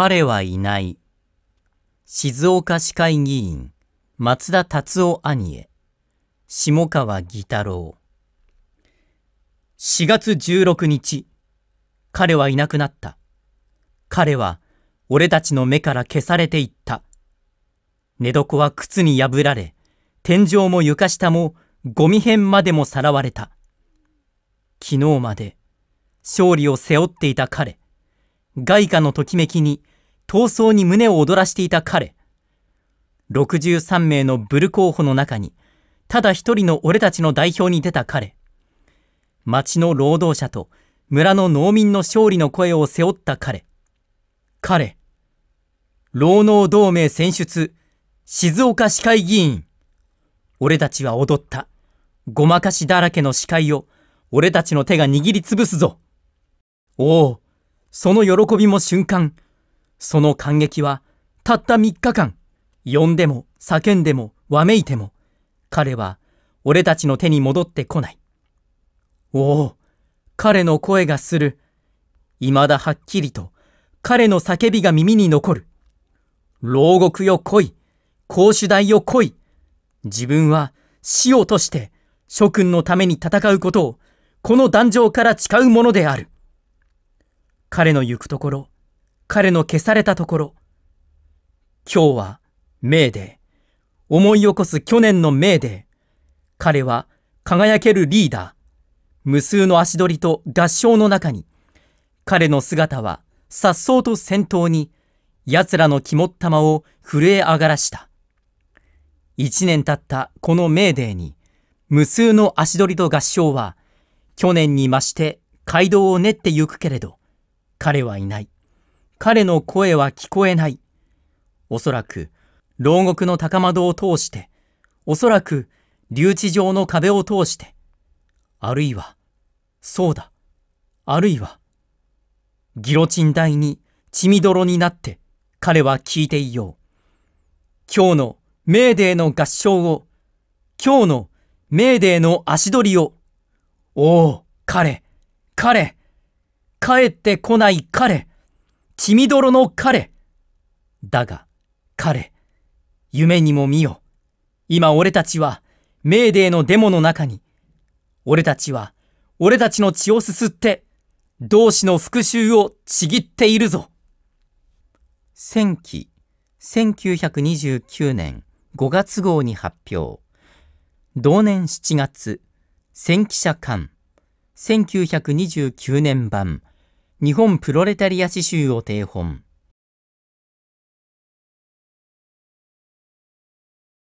彼はいない。静岡市会議員、松田達夫兄へ、下川義太郎。4月16日、彼はいなくなった。彼は、俺たちの目から消されていった。寝床は靴に破られ、天井も床下もゴミ片までもさらわれた。昨日まで勝利を背負っていた彼、外貨のときめきに闘争に胸を躍らしていた彼。63名のブル候補の中に、ただ一人の俺たちの代表に出た彼。町の労働者と村の農民の勝利の声を背負った彼。彼。労農同盟選出、静岡市会議員。俺たちは踊った。ごまかしだらけの司会を、俺たちの手が握りつぶすぞ。おお、その喜びも瞬間、その感激は、たった3日間、呼んでも叫んでもわめいても、彼は俺たちの手に戻ってこない。おお、彼の声がする。未だはっきりと彼の叫びが耳に残る。牢獄よ来い、公主代よ来い。自分は死をとして諸君のために戦うことを、この壇上から誓うものである。彼の行くところ、彼の消されたところ、今日はメーデー、思い起こす去年のメーデー、彼は輝けるリーダー、無数の足取りと合唱の中に、彼の姿は颯爽と先頭に、奴らの肝っ玉を震え上がらした。一年経ったこのメーデーに、無数の足取りと合唱は、去年に増して街道を練ってゆくけれど、彼はいない。彼の声は聞こえない。おそらく、牢獄の高窓を通して、おそらく、留置場の壁を通して、あるいは、そうだ、あるいは、ギロチン台に血みどろになって彼は聞いていよう。今日のメーデーの合唱を、今日のメーデーの足取りを、おお、彼、彼、帰ってこない彼、血みどろの彼。だが、彼、夢にも見よ。今俺たちは、メーデーのデモの中に、俺たちは、俺たちの血をすすって、同志の復讐をちぎっているぞ。戦記、1929年5月号に発表。同年7月、戦記者館、1929年版、日本プロレタリア詩集を定本。